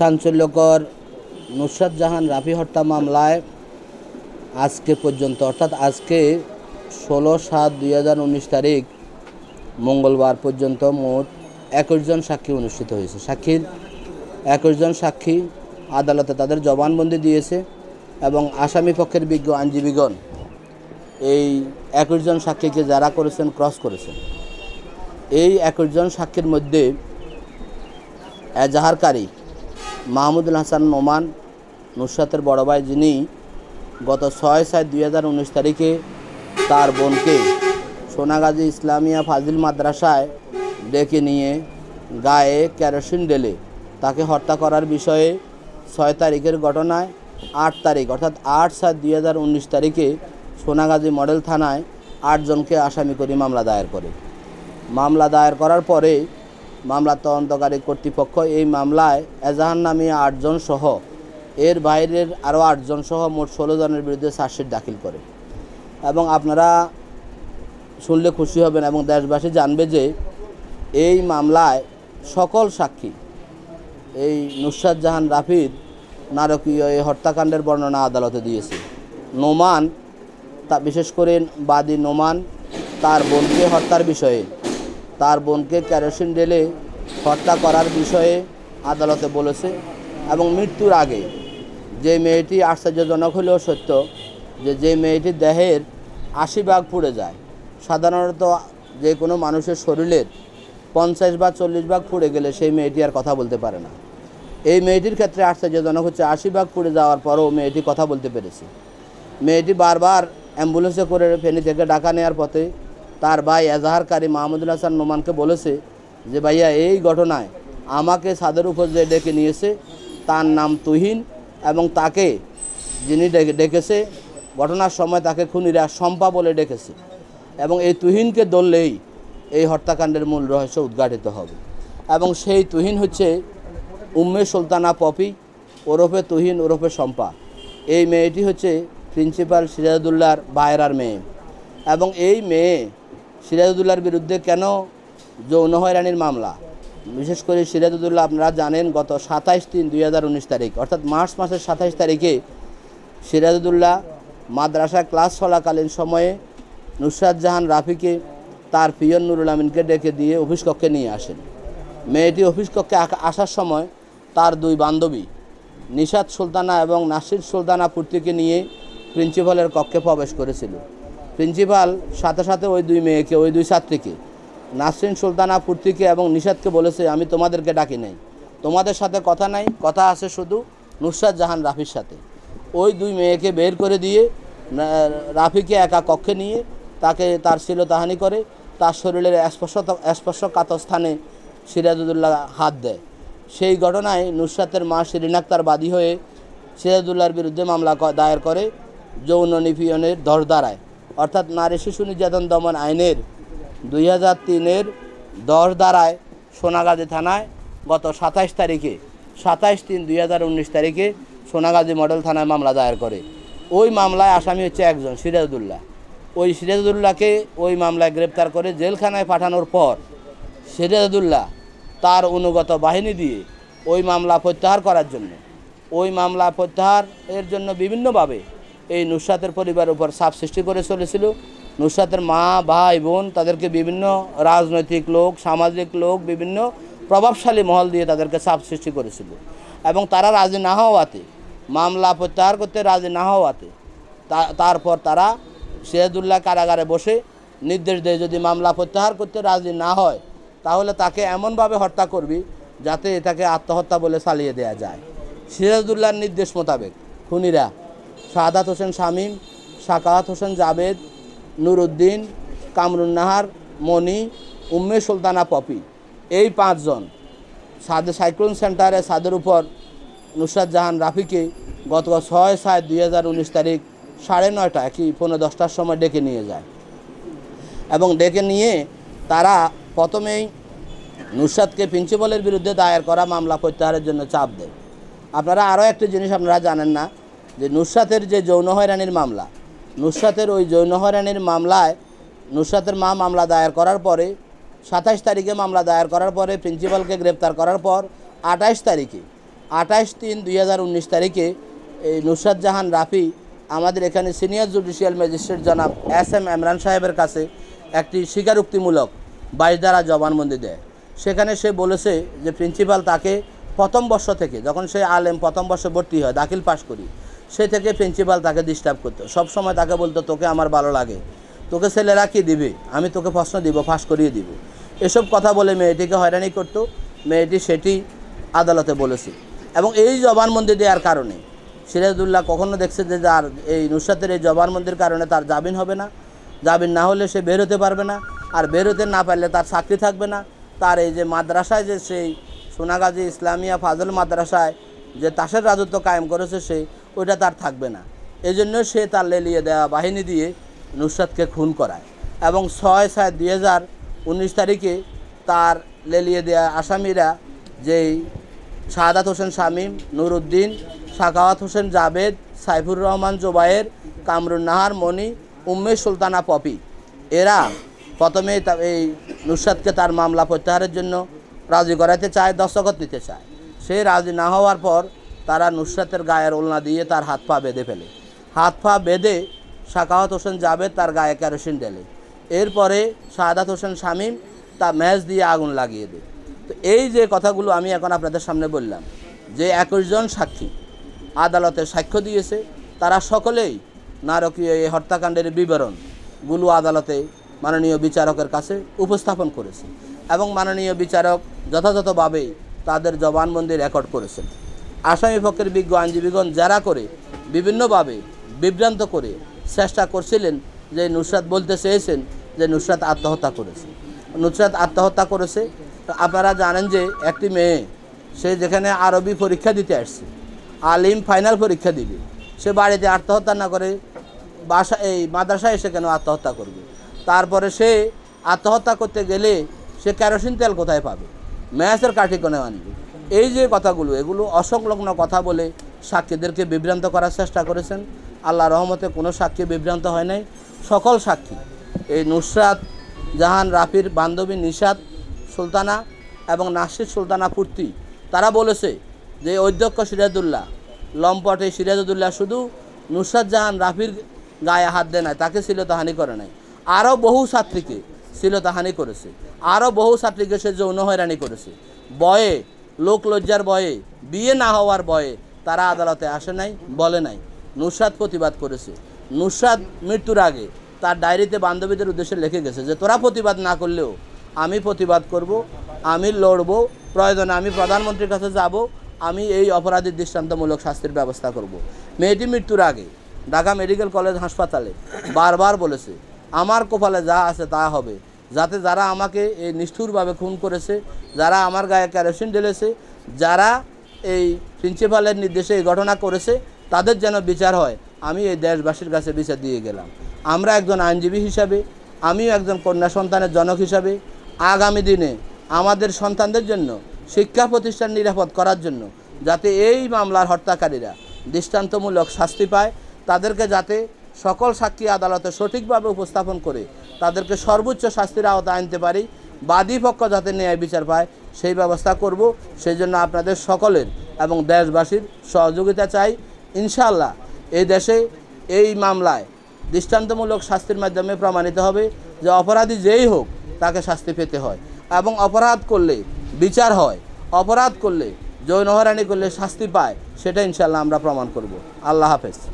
চাঞ্চল্যকর নুসরাত জাহান রাফি হত্যা মামলায় আজকে পর্যন্ত অর্থাৎ আজকে ষোলো সাত দুই তারিখ মঙ্গলবার পর্যন্ত মোট একুশ জন সাক্ষী অনুষ্ঠিত হয়েছে সাক্ষীর একুশ জন সাক্ষী আদালতে তাদের জবানবন্দি দিয়েছে এবং আসামি পক্ষের বিজ্ঞ আইনজীবীগণ এই একুশ জন সাক্ষীকে যারা করেছেন ক্রস করেছেন এই একুশ জন সাক্ষীর মধ্যে এজাহারকারী মাহমুদুল হাসান নোমান নুসরাতের বড় ভাই যিনি গত ছয় সাত দুই হাজার উনিশ তারিখে তার বোনকে সোনাগাজী ইসলামিয়া ফাজিল মাদ্রাসায় ডেকে নিয়ে গায়ে ক্যারোসিন ডেলে তাকে হত্যা করার বিষয়ে ছয় তারিখের ঘটনায় আট তারিখ অর্থাৎ আট সাত দুই হাজার উনিশ তারিখে সোনাগাজী মডেল থানায় আটজনকে আসামি করে মামলা দায়ের করে মামলা দায়ের করার পরে মামলা তদন্তকারী কর্তৃপক্ষ এই মামলায় এজাহারনামী আটজন সহ এর বাইরের আরও আটজন সহ মোট ষোলো জনের বিরুদ্ধে চার্জশিট দাখিল করে এবং আপনারা শুনলে খুশি হবেন এবং দেশবাসী জানবে যে এই মামলায় সকল সাক্ষী এই নুসাদ জাহান রাফিদ নারকীয় এই হত্যাকাণ্ডের বর্ণনা আদালতে দিয়েছে নোমান তা বিশেষ করে বাদী নোমান তার বোনকে হত্যার বিষয়ে তার বোনকে ক্যারোসিন ঢেলে হত্যা করার বিষয়ে আদালতে বলেছে এবং মৃত্যুর আগে যে মেয়েটি আশ্চর্যজনক হলেও সত্য যে যে মেয়েটি দেহের আশি ভাগ পুড়ে যায় সাধারণত যে কোনো মানুষের শরীরের পঞ্চাশ বা চল্লিশ ভাগ পুড়ে গেলে সেই মেয়েটি আর কথা বলতে পারে না এই মেয়েটির ক্ষেত্রে আশ্চর্যজনক হচ্ছে আশি ভাগ পুড়ে যাওয়ার পরও মেয়েটি কথা বলতে পেরেছে মেয়েটি বারবার অ্যাম্বুলেন্সে করে ফেনি থেকে ডাকা নেওয়ার পথে তার ভাই এজাহারকারী মাহমুদুল হাসান নোমানকে বলেছে যে ভাইয়া এই ঘটনায় আমাকে সাদের উপর যে ডেকে নিয়েছে তার নাম তুহিন এবং তাকে যিনি ডেকেছে ঘটনার সময় তাকে খুনিরা শম্পা বলে ডেকেছে এবং এই তুহিনকে ধরলেই এই হত্যাকাণ্ডের মূল রহস্য উদ্ঘাটিত হবে এবং সেই তুহিন হচ্ছে উম্মে সুলতানা পপি ওরফে তুহিন ওরফে শম্পা এই মেয়েটি হচ্ছে প্রিন্সিপাল সিরাজুল্লাহর বায়রার মেয়ে এবং এই মেয়ে সিরাজুদ্দোল্লার বিরুদ্ধে কেন যৌন হয়রানির মামলা বিশেষ করে সিরাজুদ্দোল্লা আপনারা জানেন গত সাতাইশ তিন দুই তারিখ অর্থাৎ মার্চ মাসের সাতাইশ তারিখে সিরাজুদ্দোল্লা মাদ্রাসা ক্লাস চলাকালীন সময়ে নুসরাত জাহান রাফিকে তার পিয়ন নুরুল আমিনকে ডেকে দিয়ে অফিস কক্ষে নিয়ে আসেন মেয়েটি অফিস কক্ষে আসার সময় তার দুই বান্ধবী নিশাদ সুলতানা এবং নাসির সুলতানা পুর্তিকে নিয়ে প্রিন্সিপালের কক্ষে প্রবেশ করেছিল প্রিন্সিপাল সাথে সাথে ওই দুই মেয়েকে ওই দুই ছাত্রীকে নাসরিন সুলতানা ফুর্তিকে এবং নিষাদকে বলেছে আমি তোমাদেরকে ডাকি নাই তোমাদের সাথে কথা নাই কথা আছে শুধু নুসরাত জাহান রাফির সাথে ওই দুই মেয়েকে বের করে দিয়ে রাফিকে একা কক্ষে নিয়ে তাকে তার শিলতাহানি করে তার শরীরের স্পর্শ কাত স্থানে সিরাজুদ্দোল্লা হাত দেয় সেই ঘটনায় নুসরাতের মা শিরিন আক্তার বাদী হয়ে সিরাজুল্লাহর বিরুদ্ধে মামলা দায়ের করে যৌন নিপীয়নের দর দাঁড়ায় অর্থাৎ নারী শিশু নির্যাতন দমন আইনের দুই হাজার তিনের দশ দ্বারায় সোনাগাজী থানায় গত সাতাইশ তারিখে সাতাইশ তিন দুই হাজার উনিশ তারিখে সোনাগাজী মডেল থানায় মামলা দায়ের করে ওই মামলায় আসামি হচ্ছে একজন সিরাজুদ্দুল্লাহ ওই সিরাজুদ্দুল্লাহকে ওই মামলায় গ্রেপ্তার করে জেলখানায় পাঠানোর পর সিরাজুদ্দুল্লাহ তার অনুগত বাহিনী দিয়ে ওই মামলা প্রত্যাহার করার জন্য ওই মামলা প্রত্যাহারের জন্য বিভিন্নভাবে এই নুসরাতের পরিবারের উপর চাপ সৃষ্টি করে চলেছিল নুসরাতের মা ভাই বোন তাদেরকে বিভিন্ন রাজনৈতিক লোক সামাজিক লোক বিভিন্ন প্রভাবশালী মহল দিয়ে তাদেরকে চাপ সৃষ্টি করেছিল এবং তারা রাজি না হওয়াতে মামলা প্রত্যাহার করতে রাজি না হওয়াতে তারপর তারা সিরাজুল্লাহ কারাগারে বসে নির্দেশ দেয় যদি মামলা প্রত্যাহার করতে রাজি না হয় তাহলে তাকে এমনভাবে হত্যা করবি যাতে এটাকে আত্মহত্যা বলে চালিয়ে দেয়া যায় সিরাজুল্লাহর নির্দেশ মোতাবেক খুনিরা শাহাদাত হোসেন শামীম সাকাত হোসেন জাবেদ নুরুদ্দিন কামরুন নাহার মনি উম্মে সুলতানা পপি এই পাঁচজন সাদে সাইক্লোন সেন্টারে সাদের উপর নুসরাত জাহান রাফিকে গতকাল ছয় সাত দুই তারিখ সাড়ে নয়টা কি পৌনে দশটার সময় ডেকে নিয়ে যায় এবং ডেকে নিয়ে তারা প্রথমেই নুসরাতকে প্রিন্সিপালের বিরুদ্ধে দায়ের করা মামলা প্রত্যাহারের জন্য চাপ দেয় আপনারা আরও একটি জিনিস আপনারা জানেন না যে নুসরাতের যে যৌন হয়রানির মামলা নুসরাতের ওই যৌন হয়রানির মামলায় নুসরাতের মা মামলা দায়ের করার পরে সাতাশ তারিখে মামলা দায়ের করার পরে প্রিন্সিপালকে গ্রেপ্তার করার পর আঠাইশ তারিখে আঠাশ তিন দুই হাজার উনিশ তারিখে এই নুসরাত জাহান রাফি আমাদের এখানে সিনিয়র জুডিশিয়াল ম্যাজিস্ট্রেট জনাব এস এম এমরান সাহেবের কাছে একটি স্বীকারোক্তিমূলক বাইশ দ্বারা জবানবন্দি দেয় সেখানে সে বলেছে যে প্রিন্সিপাল তাকে প্রথম বর্ষ থেকে যখন সে আলেম প্রথম বর্ষে ভর্তি হয় দাখিল পাশ করি সে থেকে প্রিন্সিপাল তাকে ডিস্টার্ব করতো সবসময় তাকে বলতো তোকে আমার ভালো লাগে তোকে ছেলেরা কী দিবে আমি তোকে প্রশ্ন দিব ফাঁস করিয়ে দিব এসব কথা বলে মেয়েটিকে হয়রানি করতো মেয়েটি সেটি আদালতে বলেছে এবং এই জবানবন্দি দেওয়ার কারণে সিরাজুল্লাহ কখনো দেখছে যে তার এই নুসরাতের এই জবানবন্দির কারণে তার জামিন হবে না জামিন না হলে সে বের হতে পারবে না আর বের হতে না পারলে তার চাকরি থাকবে না তার এই যে মাদ্রাসায় যে সেই সোনাগাজী ইসলামিয়া ফাজল মাদ্রাসায় যে তাসের রাজত্ব কায়েম করেছে সেই ওইটা তার থাকবে না এজন্য সে তার লেলিয়ে দেওয়া বাহিনী দিয়ে নুসরাতকে খুন করায় এবং ছয় সাত দুই হাজার উনিশ তারিখে তার লেলিয়ে দেয়া আসামিরা যেই শাহাদাত হোসেন শামীম নুরুদ্দিন সাকাওয়াত হোসেন জাবেদ সাইফুর রহমান জোবায়ের কামরুন নাহার মণি উম্মে সুলতানা পপি এরা প্রথমে এই নুসরাতকে তার মামলা প্রত্যাহারের জন্য রাজি করাইতে চায় দস্তখত নিতে চায় সে রাজি না হওয়ার পর তারা নুসরাতের গায়ের ওলনা দিয়ে তার হাত পা বেঁধে ফেলে হাত পা বেঁধে সাকাহত হোসেন জাবেদ তার গায়ে কেরোসিন ঢেলে এরপরে শাহাদাত হোসেন শামীম তা ম্যাচ দিয়ে আগুন লাগিয়ে দেয় তো এই যে কথাগুলো আমি এখন আপনাদের সামনে বললাম যে একুশ জন সাক্ষী আদালতে সাক্ষ্য দিয়েছে তারা সকলেই নারকীয় এই হত্যাকাণ্ডের বিবরণগুলো আদালতে মাননীয় বিচারকের কাছে উপস্থাপন করেছে এবং মাননীয় বিচারক যথাযথভাবেই তাদের জবানবন্দি রেকর্ড করেছেন আসামি পক্ষের বিজ্ঞ আইনজীবীগণ যারা করে বিভিন্নভাবে বিভ্রান্ত করে চেষ্টা করছিলেন যে নুসরাত বলতে চেয়েছেন যে নুসরাত আত্মহত্যা করেছে নুসরাত আত্মহত্যা করেছে আপনারা জানেন যে একটি মেয়ে সে যেখানে আরবি পরীক্ষা দিতে আসছে আলিম ফাইনাল পরীক্ষা দিবে সে বাড়িতে আত্মহত্যা না করে বাসা এই মাদ্রাসায় এসে কেন আত্মহত্যা করবে তারপরে সে আত্মহত্যা করতে গেলে সে কেরোসিন তেল কোথায় পাবে ম্যাচের কাঠি আনবে এই যে কথাগুলো এগুলো অসংলগ্ন কথা বলে সাক্ষীদেরকে বিভ্রান্ত করার চেষ্টা করেছেন আল্লাহ রহমতে কোনো সাক্ষী বিভ্রান্ত হয় নাই সকল সাক্ষী এই নুসরাত জাহান রাফির বান্ধবী নিশাদ সুলতানা এবং নাসির সুলতানা ফুর্তি তারা বলেছে যে অধ্যক্ষ সিরাজুল্লাহ লম্পটে সিরাজুদ্দুল্লাহ শুধু নুসরাত জাহান রাফির গায়ে হাত দেয় নাই তাকে শ্লীলতাহানি করে নাই আরও বহু ছাত্রীকে শ্লীলতাহানি করেছে আরও বহু ছাত্রীকে সে যৌন হয়রানি করেছে বয়ে লোক লজ্জার ভয়ে বিয়ে না হওয়ার ভয়ে তারা আদালতে আসে নাই বলে নাই নুসাদ প্রতিবাদ করেছে নুসাদ মৃত্যুর আগে তার ডায়েরিতে বান্ধবীদের উদ্দেশ্যে লিখে গেছে যে তোরা প্রতিবাদ না করলেও আমি প্রতিবাদ করব আমি লড়ব প্রয়োজনে আমি প্রধানমন্ত্রীর কাছে যাব আমি এই অপরাধীর দৃষ্টান্তমূলক শাস্তির ব্যবস্থা করব। মেয়েটি মৃত্যুর আগে ঢাকা মেডিকেল কলেজ হাসপাতালে বারবার বলেছে আমার কপালে যা আছে তা হবে যাতে যারা আমাকে এই নিষ্ঠুরভাবে খুন করেছে যারা আমার গায়ে ক্যারোসিন ঢেলেছে যারা এই প্রিন্সিপালের নির্দেশে এই ঘটনা করেছে তাদের যেন বিচার হয় আমি এই দেশবাসীর কাছে বিচার দিয়ে গেলাম আমরা একজন আইনজীবী হিসাবে আমিও একজন কন্যা সন্তানের জনক হিসাবে আগামী দিনে আমাদের সন্তানদের জন্য শিক্ষা প্রতিষ্ঠান নিরাপদ করার জন্য যাতে এই মামলার হত্যাকারীরা দৃষ্টান্তমূলক শাস্তি পায় তাদেরকে যাতে সকল সাক্ষী আদালতে সঠিকভাবে উপস্থাপন করে তাদেরকে সর্বোচ্চ শাস্তির আওতায় আনতে পারি বাদী পক্ষ যাতে ন্যায় বিচার পায় সেই ব্যবস্থা করব সেই জন্য আপনাদের সকলের এবং দেশবাসীর সহযোগিতা চাই ইনশাআল্লাহ এই দেশে এই মামলায় দৃষ্টান্তমূলক শাস্তির মাধ্যমে প্রমাণিত হবে যে অপরাধী যেই হোক তাকে শাস্তি পেতে হয় এবং অপরাধ করলে বিচার হয় অপরাধ করলে হরানি করলে শাস্তি পায় সেটা ইনশাল্লাহ আমরা প্রমাণ করব আল্লাহ হাফেজ